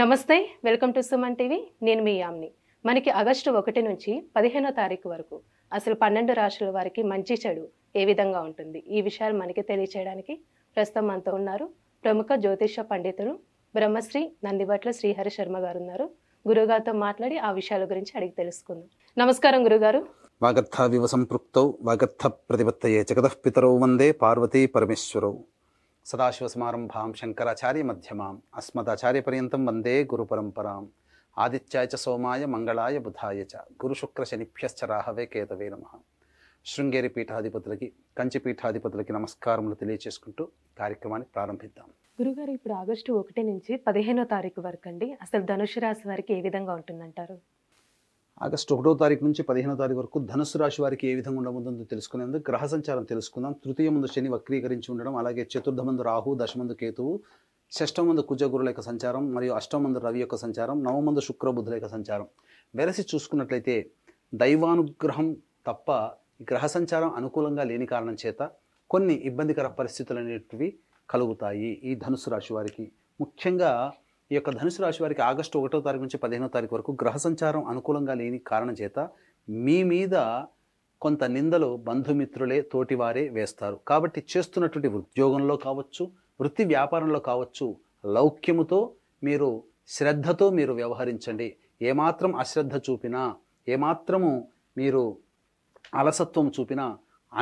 నమస్తే welcome to Suman TV నేను మీ యామ్ని మనకి ఆగస్టు ఒకటి నుంచి పదిహేనో తారీఖు వరకు అసలు పన్నెండు రాష్ట్రాల వారికి మంచి చెడు ఏ విధంగా ఉంటుంది ఈ విషయాలు మనకి తెలియచేయడానికి ప్రస్తుతం మనతో ఉన్నారు ప్రముఖ జ్యోతిష పండితుడు బ్రహ్మశ్రీ నందిబట్ల శ్రీహరి శర్మ గారు ఉన్నారు గురుగారితో మాట్లాడి ఆ విషయాల గురించి అడిగి తెలుసుకుందాం నమస్కారం గురుగారు వాగర్థ వివ సంపృక్తౌ వాగర్థ ప్రతిపత్తయే పితరౌ వందే పార్వతీ పరమేశ్వరౌ సదాశివ సమారంభాం శంకరాచార్య మధ్యమాం పర్యంతం వందే పరంపరాం ఆదిత్యాయ చ సోమాయ మంగళాయ బుధాయ చ గురుశుక్రశనిభ్యశ్చ రాహవే కేతవే నమ శృంగేరి పీఠాధిపతులకి కంచి పీఠాధిపతులకి నమస్కారములు తెలియచేసుకుంటూ కార్యక్రమాన్ని ప్రారంభిద్దాం గురుగారు ఇప్పుడు ఆగస్టు ఒకటి నుంచి పదిహేనో తారీఖు వరకు అండి అసలు ధనుషు రాశి వారికి ఏ విధంగా ఉంటుందంటారు ఆగస్టు ఒకటో తారీఖు నుంచి పదిహేనో తారీఖు వరకు ధనుసు రాశి వారికి ఏ విధంగా ఉండబోతుందో తెలుసుకునేందుకు గ్రహ సంచారం తెలుసుకుందాం తృతీయ ముందు శని వక్రీకరించి ఉండడం అలాగే చతుర్థ ముందు రాహు దశమందు కేతువు షష్టం ముందు కుజగురుల యొక్క సంచారం మరియు అష్టం ముందు రవి యొక్క సంచారం నవమందు శుక్రబుద్ధుల యొక్క సంచారం వెలసి చూసుకున్నట్లయితే దైవానుగ్రహం తప్ప గ్రహ సంచారం అనుకూలంగా లేని కారణం చేత కొన్ని ఇబ్బందికర పరిస్థితులు అనేటివి కలుగుతాయి ఈ ధనుసు రాశి వారికి ముఖ్యంగా ఈ యొక్క ధనుసు రాశి వారికి ఆగస్టు ఒకటో తారీఖు నుంచి పదిహేనో తారీఖు వరకు గ్రహ సంచారం అనుకూలంగా లేని కారణం చేత మీ మీద కొంత నిందలు బంధుమిత్రులే తోటివారే వేస్తారు కాబట్టి చేస్తున్నటువంటి ఉద్యోగంలో కావచ్చు వృత్తి వ్యాపారంలో కావచ్చు లౌక్యముతో మీరు శ్రద్ధతో మీరు వ్యవహరించండి ఏమాత్రం అశ్రద్ధ చూపినా ఏమాత్రము మీరు అలసత్వం చూపినా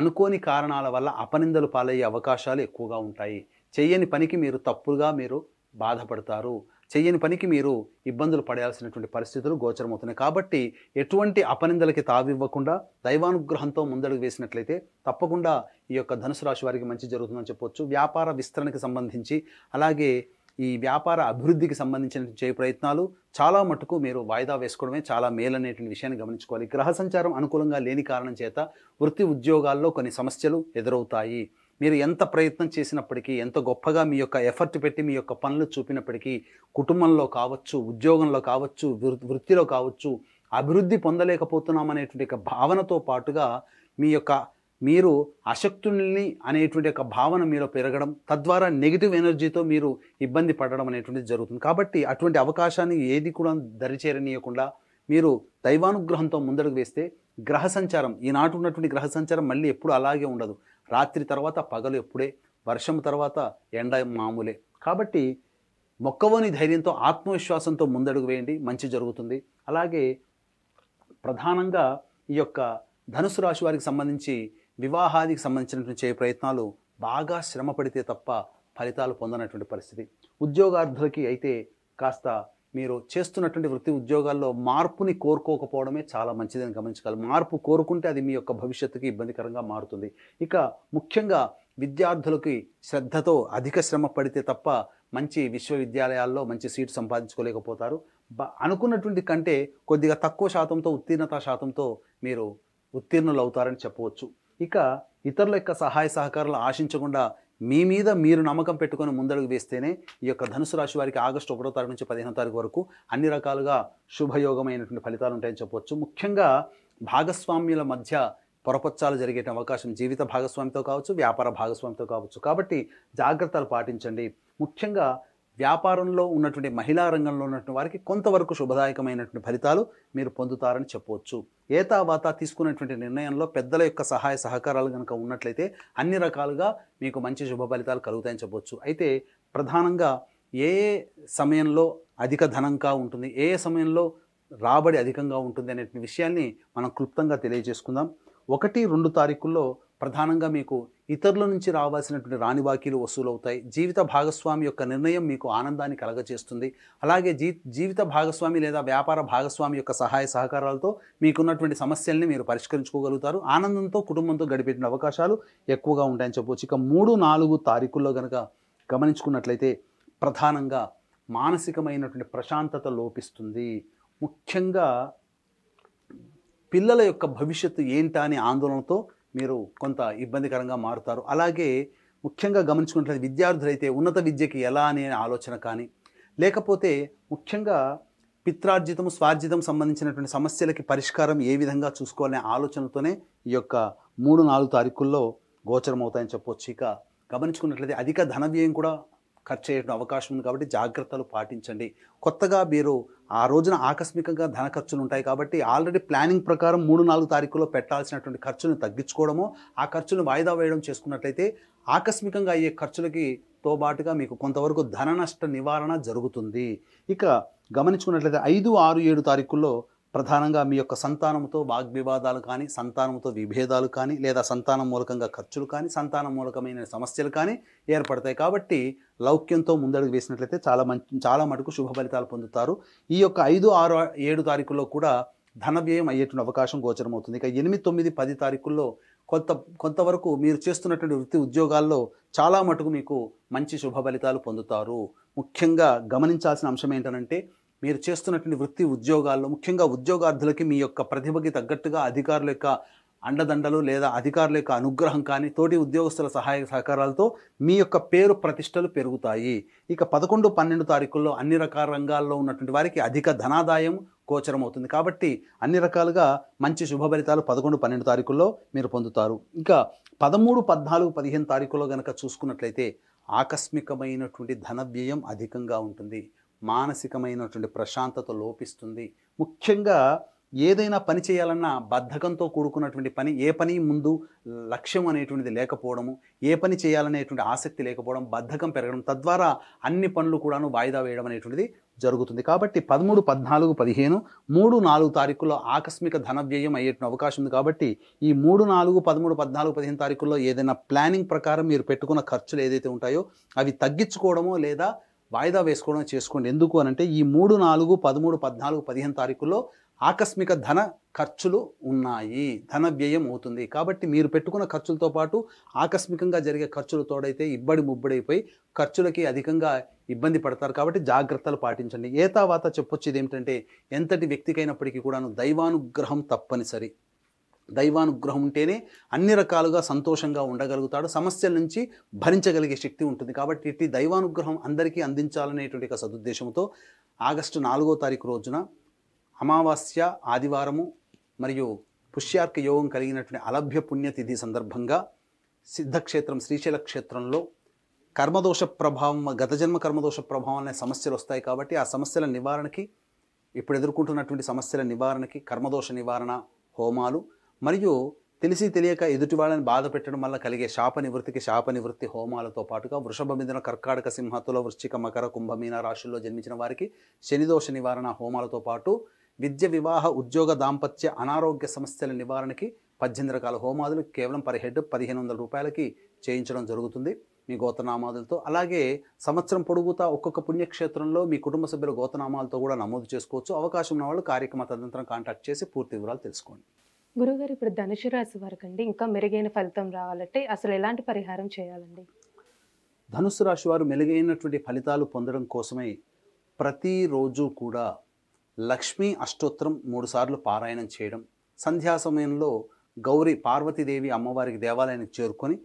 అనుకోని కారణాల వల్ల అపనిందలు పాలయ్యే అవకాశాలు ఎక్కువగా ఉంటాయి చేయని పనికి మీరు తప్పుగా మీరు బాధపడతారు చేయని పనికి మీరు ఇబ్బందులు పడాల్సినటువంటి పరిస్థితులు గోచరమవుతున్నాయి కాబట్టి ఎటువంటి అపనిందలకి తావివ్వకుండా దైవానుగ్రహంతో ముందడుగు వేసినట్లయితే తప్పకుండా ఈ యొక్క ధనుసు రాశి వారికి మంచి జరుగుతుందని చెప్పొచ్చు వ్యాపార విస్తరణకి సంబంధించి అలాగే ఈ వ్యాపార అభివృద్ధికి సంబంధించిన చేయ ప్రయత్నాలు చాలా మటుకు మీరు వాయిదా వేసుకోవడమే చాలా అనేటువంటి విషయాన్ని గమనించుకోవాలి గ్రహ సంచారం అనుకూలంగా లేని కారణం చేత వృత్తి ఉద్యోగాల్లో కొన్ని సమస్యలు ఎదురవుతాయి మీరు ఎంత ప్రయత్నం చేసినప్పటికీ ఎంత గొప్పగా మీ యొక్క ఎఫర్ట్ పెట్టి మీ యొక్క పనులు చూపినప్పటికీ కుటుంబంలో కావచ్చు ఉద్యోగంలో కావచ్చు వృత్తిలో కావచ్చు అభివృద్ధి పొందలేకపోతున్నామనేటువంటి యొక్క భావనతో పాటుగా మీ యొక్క మీరు అశక్తుల్ని అనేటువంటి యొక్క భావన మీలో పెరగడం తద్వారా నెగిటివ్ ఎనర్జీతో మీరు ఇబ్బంది పడడం అనేటువంటిది జరుగుతుంది కాబట్టి అటువంటి అవకాశాన్ని ఏది కూడా దరిచేరనీయకుండా మీరు దైవానుగ్రహంతో ముందడుగు వేస్తే గ్రహ సంచారం ఈనాటు ఉన్నటువంటి గ్రహ సంచారం మళ్ళీ ఎప్పుడు అలాగే ఉండదు రాత్రి తర్వాత పగలు ఎప్పుడే వర్షం తర్వాత ఎండ మామూలే కాబట్టి మొక్కవోని ధైర్యంతో ఆత్మవిశ్వాసంతో ముందడుగు వేయండి మంచి జరుగుతుంది అలాగే ప్రధానంగా ఈ యొక్క ధనుసు రాశి వారికి సంబంధించి వివాహానికి సంబంధించినటువంటి చేయ ప్రయత్నాలు బాగా శ్రమ పడితే తప్ప ఫలితాలు పొందనటువంటి పరిస్థితి ఉద్యోగార్థులకి అయితే కాస్త మీరు చేస్తున్నటువంటి వృత్తి ఉద్యోగాల్లో మార్పుని కోరుకోకపోవడమే చాలా మంచిదని గమనించగలరు మార్పు కోరుకుంటే అది మీ యొక్క భవిష్యత్తుకి ఇబ్బందికరంగా మారుతుంది ఇక ముఖ్యంగా విద్యార్థులకి శ్రద్ధతో అధిక శ్రమ పడితే తప్ప మంచి విశ్వవిద్యాలయాల్లో మంచి సీటు సంపాదించుకోలేకపోతారు అనుకున్నటువంటి కంటే కొద్దిగా తక్కువ శాతంతో ఉత్తీర్ణత శాతంతో మీరు ఉత్తీర్ణులు అవుతారని చెప్పవచ్చు ఇక ఇతరుల యొక్క సహాయ సహకారాలు ఆశించకుండా మీ మీద మీరు నమ్మకం పెట్టుకొని ముందడుగు వేస్తేనే ఈ యొక్క ధనుసు రాశి వారికి ఆగస్టు ఒకటో తారీఖు నుంచి పదిహేనో తారీఖు వరకు అన్ని రకాలుగా శుభయోగమైనటువంటి ఫలితాలు ఉంటాయని చెప్పవచ్చు ముఖ్యంగా భాగస్వామ్యుల మధ్య పొరపచ్చాలు జరిగే అవకాశం జీవిత భాగస్వామితో కావచ్చు వ్యాపార భాగస్వామితో కావచ్చు కాబట్టి జాగ్రత్తలు పాటించండి ముఖ్యంగా వ్యాపారంలో ఉన్నటువంటి మహిళా రంగంలో ఉన్నటువంటి వారికి కొంతవరకు శుభదాయకమైనటువంటి ఫలితాలు మీరు పొందుతారని చెప్పవచ్చు ఏతావాత తీసుకున్నటువంటి నిర్ణయంలో పెద్దల యొక్క సహాయ సహకారాలు కనుక ఉన్నట్లయితే అన్ని రకాలుగా మీకు మంచి శుభ ఫలితాలు కలుగుతాయని చెప్పవచ్చు అయితే ప్రధానంగా ఏ సమయంలో అధిక ధనంగా ఉంటుంది ఏ సమయంలో రాబడి అధికంగా ఉంటుంది అనే విషయాన్ని మనం క్లుప్తంగా తెలియజేసుకుందాం ఒకటి రెండు తారీఖుల్లో ప్రధానంగా మీకు ఇతరుల నుంచి రావాల్సినటువంటి రాని బాకీలు వసూలవుతాయి జీవిత భాగస్వామి యొక్క నిర్ణయం మీకు ఆనందాన్ని కలగజేస్తుంది అలాగే జీ జీవిత భాగస్వామి లేదా వ్యాపార భాగస్వామి యొక్క సహాయ సహకారాలతో మీకున్నటువంటి సమస్యల్ని మీరు పరిష్కరించుకోగలుగుతారు ఆనందంతో కుటుంబంతో గడిపేటువంటి అవకాశాలు ఎక్కువగా ఉంటాయని చెప్పవచ్చు ఇక మూడు నాలుగు తారీఖుల్లో కనుక గమనించుకున్నట్లయితే ప్రధానంగా మానసికమైనటువంటి ప్రశాంతత లోపిస్తుంది ముఖ్యంగా పిల్లల యొక్క భవిష్యత్తు ఏంటా అనే ఆందోళనతో మీరు కొంత ఇబ్బందికరంగా మారుతారు అలాగే ముఖ్యంగా గమనించుకున్నట్లయితే విద్యార్థులైతే ఉన్నత విద్యకి ఎలా అనే ఆలోచన కానీ లేకపోతే ముఖ్యంగా పిత్రార్జితం స్వార్జితం సంబంధించినటువంటి సమస్యలకి పరిష్కారం ఏ విధంగా చూసుకోవాలనే ఆలోచనతోనే ఈ యొక్క మూడు నాలుగు తారీఖుల్లో గోచరం అవుతాయని చెప్పొచ్చు ఇక గమనించుకున్నట్లయితే అధిక ధన వ్యయం కూడా ఖర్చు చేయడం అవకాశం ఉంది కాబట్టి జాగ్రత్తలు పాటించండి కొత్తగా మీరు ఆ రోజున ఆకస్మికంగా ధన ఖర్చులు ఉంటాయి కాబట్టి ఆల్రెడీ ప్లానింగ్ ప్రకారం మూడు నాలుగు తారీఖులో పెట్టాల్సినటువంటి ఖర్చులను తగ్గించుకోవడము ఆ ఖర్చును వాయిదా వేయడం చేసుకున్నట్లయితే ఆకస్మికంగా అయ్యే ఖర్చులకి తోబాటుగా మీకు కొంతవరకు ధన నష్ట నివారణ జరుగుతుంది ఇక గమనించుకున్నట్లయితే ఐదు ఆరు ఏడు తారీఖుల్లో ప్రధానంగా మీ యొక్క సంతానంతో వాగ్వివాదాలు కానీ సంతానంతో విభేదాలు కానీ లేదా సంతానం మూలకంగా ఖర్చులు కానీ సంతానం మూలకమైన సమస్యలు కానీ ఏర్పడతాయి కాబట్టి లౌక్యంతో ముందడుగు వేసినట్లయితే చాలా మంచి చాలా మటుకు శుభ ఫలితాలు పొందుతారు ఈ యొక్క ఐదు ఆరు ఏడు తారీఖుల్లో కూడా ధన వ్యయం అయ్యేటువంటి అవకాశం గోచరమవుతుంది ఇక ఎనిమిది తొమ్మిది పది తారీఖుల్లో కొంత కొంతవరకు మీరు చేస్తున్నటువంటి వృత్తి ఉద్యోగాల్లో చాలా మటుకు మీకు మంచి శుభ ఫలితాలు పొందుతారు ముఖ్యంగా గమనించాల్సిన అంశం ఏంటంటే మీరు చేస్తున్నటువంటి వృత్తి ఉద్యోగాల్లో ముఖ్యంగా ఉద్యోగార్థులకి మీ యొక్క ప్రతిభకి తగ్గట్టుగా అధికారుల యొక్క అండదండలు లేదా అధికారుల యొక్క అనుగ్రహం కానీ తోటి ఉద్యోగస్తుల సహాయ సహకారాలతో మీ యొక్క పేరు ప్రతిష్టలు పెరుగుతాయి ఇక పదకొండు పన్నెండు తారీఖుల్లో అన్ని రకాల రంగాల్లో ఉన్నటువంటి వారికి అధిక ధనాదాయం గోచరం అవుతుంది కాబట్టి అన్ని రకాలుగా మంచి శుభ ఫలితాలు పదకొండు పన్నెండు తారీఖుల్లో మీరు పొందుతారు ఇక పదమూడు పద్నాలుగు పదిహేను తారీఖుల్లో కనుక చూసుకున్నట్లయితే ఆకస్మికమైనటువంటి ధన వ్యయం అధికంగా ఉంటుంది మానసికమైనటువంటి ప్రశాంతత లోపిస్తుంది ముఖ్యంగా ఏదైనా పని చేయాలన్నా బద్ధకంతో కూడుకున్నటువంటి పని ఏ పని ముందు లక్ష్యం అనేటువంటిది లేకపోవడము ఏ పని చేయాలనేటువంటి ఆసక్తి లేకపోవడం బద్ధకం పెరగడం తద్వారా అన్ని పనులు కూడాను వాయిదా వేయడం అనేటువంటిది జరుగుతుంది కాబట్టి పదమూడు పద్నాలుగు పదిహేను మూడు నాలుగు తారీఖుల్లో ఆకస్మిక ధన వ్యయం అయ్యేటువంటి అవకాశం ఉంది కాబట్టి ఈ మూడు నాలుగు పదమూడు పద్నాలుగు పదిహేను తారీఖుల్లో ఏదైనా ప్లానింగ్ ప్రకారం మీరు పెట్టుకున్న ఖర్చులు ఏదైతే ఉంటాయో అవి తగ్గించుకోవడమో లేదా వాయిదా వేసుకోవడం చేసుకోండి ఎందుకు అనంటే ఈ మూడు నాలుగు పదమూడు పద్నాలుగు పదిహేను తారీఖుల్లో ఆకస్మిక ధన ఖర్చులు ఉన్నాయి ధన వ్యయం అవుతుంది కాబట్టి మీరు పెట్టుకున్న ఖర్చులతో పాటు ఆకస్మికంగా జరిగే ఖర్చులు తోడైతే ఇబ్బడి ముబ్బడైపోయి ఖర్చులకి అధికంగా ఇబ్బంది పడతారు కాబట్టి జాగ్రత్తలు పాటించండి ఏ తర్వాత చెప్పొచ్చేది ఏమిటంటే ఎంతటి వ్యక్తికైనప్పటికీ కూడాను దైవానుగ్రహం తప్పనిసరి దైవానుగ్రహం ఉంటేనే అన్ని రకాలుగా సంతోషంగా ఉండగలుగుతాడు సమస్యల నుంచి భరించగలిగే శక్తి ఉంటుంది కాబట్టి ఇట్టి దైవానుగ్రహం అందరికీ అందించాలనేటువంటి ఒక సదుద్దేశంతో ఆగస్టు నాలుగో తారీఖు రోజున అమావాస్య ఆదివారము మరియు పుష్యార్క యోగం కలిగినటువంటి అలభ్య పుణ్యతిథి సందర్భంగా సిద్ధక్షేత్రం శ్రీశైల క్షేత్రంలో కర్మదోష ప్రభావం గత జన్మ కర్మదోష ప్రభావం అనే సమస్యలు వస్తాయి కాబట్టి ఆ సమస్యల నివారణకి ఇప్పుడు ఎదుర్కొంటున్నటువంటి సమస్యల నివారణకి కర్మదోష నివారణ హోమాలు మరియు తెలిసి తెలియక ఎదుటి వాళ్ళని బాధ పెట్టడం వల్ల కలిగే శాప నివృత్తికి శాప నివృత్తి హోమాలతో పాటుగా వృషభ మిథున కర్కాటక సింహతుల వృశ్చిక మకర కుంభమీన రాశుల్లో జన్మించిన వారికి శనిదోష నివారణ హోమాలతో పాటు విద్య వివాహ ఉద్యోగ దాంపత్య అనారోగ్య సమస్యల నివారణకి పద్దెనిమిది రకాల హోమాదులు కేవలం పర్ హెడ్ పదిహేను వందల రూపాయలకి చేయించడం జరుగుతుంది మీ గోతనామాదులతో అలాగే సంవత్సరం పొడుగుతా ఒక్కొక్క పుణ్యక్షేత్రంలో మీ కుటుంబ సభ్యుల గోతనామాలతో కూడా నమోదు చేసుకోవచ్చు అవకాశం ఉన్న వాళ్ళు కార్యక్రమ తదంతరం కాంటాక్ట్ చేసి పూర్తి వివరాలు తెలుసుకోండి గురుగారు ఇప్పుడు ధనుసు రాశి వరకు అండి ఇంకా మెరుగైన ఫలితం రావాలంటే అసలు ఎలాంటి పరిహారం చేయాలండి ధనుసు రాశి వారు మెరుగైనటువంటి ఫలితాలు పొందడం కోసమై ప్రతిరోజు కూడా లక్ష్మీ అష్టోత్తరం మూడుసార్లు పారాయణం చేయడం సంధ్యా సమయంలో గౌరీ పార్వతీదేవి అమ్మవారికి దేవాలయానికి చేరుకొని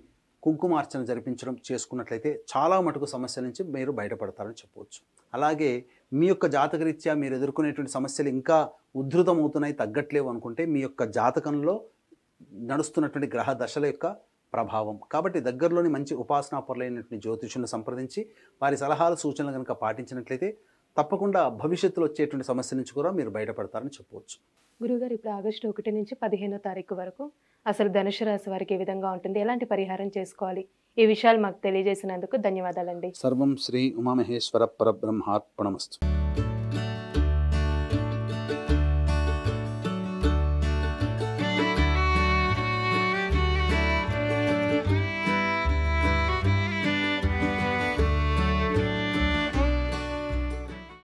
కుంకుమార్చన జరిపించడం చేసుకున్నట్లయితే చాలా మటుకు సమస్యల నుంచి మీరు బయటపడతారని చెప్పవచ్చు అలాగే మీ యొక్క జాతకరీత్యా మీరు ఎదుర్కొనేటువంటి సమస్యలు ఇంకా ఉద్ధృతమవుతున్నాయి తగ్గట్లేవు అనుకుంటే మీ యొక్క జాతకంలో నడుస్తున్నటువంటి గ్రహ దశల యొక్క ప్రభావం కాబట్టి దగ్గరలోని మంచి ఉపాసనా పొరలైనటువంటి జ్యోతిషులను సంప్రదించి వారి సలహాలు సూచనలు కనుక పాటించినట్లయితే తప్పకుండా భవిష్యత్తులో వచ్చేటువంటి సమస్య నుంచి కూడా మీరు బయటపడతారని చెప్పవచ్చు గురుగారు ఇప్పుడు ఆగస్టు ఒకటి నుంచి పదిహేనో తారీఖు వరకు అసలు ధనుసు రాశి వారికి ఏ విధంగా ఉంటుంది ఎలాంటి పరిహారం చేసుకోవాలి ఈ విషయాలు మాకు తెలియజేసినందుకు ధన్యవాదాలండి సర్వం శ్రీ ఉమామహేశ్వర పరబ్రహ్మార్పణమస్తు